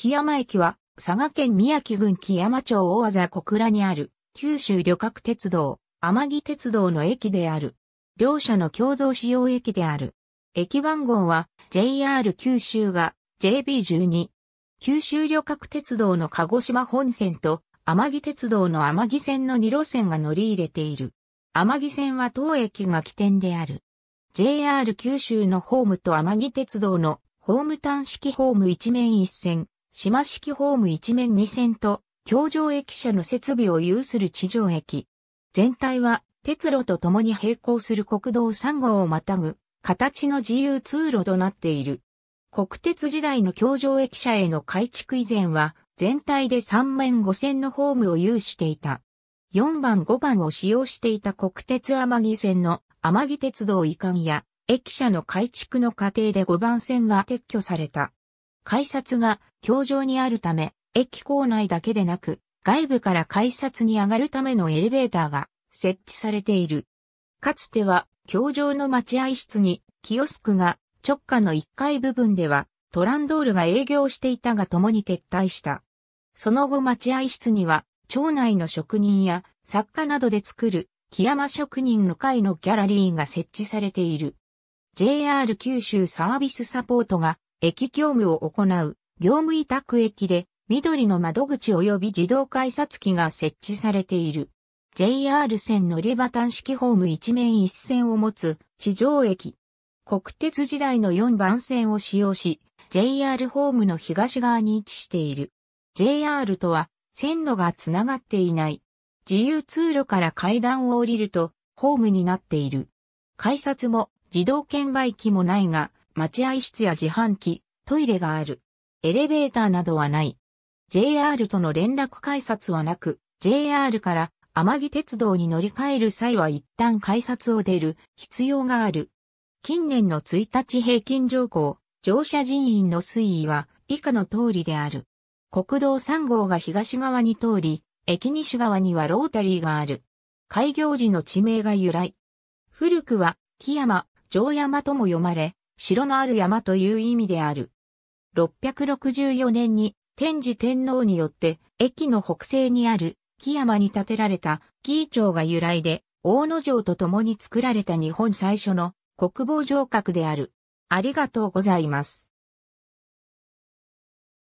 木山駅は、佐賀県宮城郡木山町大和小倉にある、九州旅客鉄道、天城鉄道の駅である。両社の共同使用駅である。駅番号は、JR 九州が JB12。九州旅客鉄道の鹿児島本線と、天城鉄道の天城線の2路線が乗り入れている。天城線は当駅が起点である。JR 九州のホームと天城鉄道のホーム端式ホーム一面一線、島式ホーム一面二線と、橋上駅舎の設備を有する地上駅。全体は、鉄路と共に並行する国道3号をまたぐ、形の自由通路となっている。国鉄時代の橋上駅舎への改築以前は、全体で3面5線のホームを有していた。4番5番を使用していた国鉄天城線の天城鉄道移管や、駅舎の改築の過程で5番線は撤去された。改札が橋上にあるため、駅構内だけでなく、外部から改札に上がるためのエレベーターが設置されている。かつては、橋上の待合室に、キオスクが直下の1階部分では、トランドールが営業していたが共に撤退した。その後待合室には、町内の職人や作家などで作る木山職人の会のギャラリーが設置されている。JR 九州サービスサポートが駅業務を行う業務委託駅で緑の窓口及び自動改札機が設置されている。JR 線乗り場端式ホーム一面一線を持つ地上駅。国鉄時代の4番線を使用し、JR ホームの東側に位置している。JR とは線路がつながっていない。自由通路から階段を降りるとホームになっている。改札も自動券売機もないが、待合室や自販機、トイレがある。エレベーターなどはない。JR との連絡改札はなく、JR から天城鉄道に乗り換える際は一旦改札を出る必要がある。近年の1日平均乗降、乗車人員の推移は以下の通りである。国道3号が東側に通り、駅西側にはロータリーがある。開業時の地名が由来。古くは、木山、城山とも読まれ、城のある山という意味である。664年に天智天皇によって駅の北西にある木山に建てられた木井町が由来で大野城と共に作られた日本最初の国防城郭である。ありがとうございます。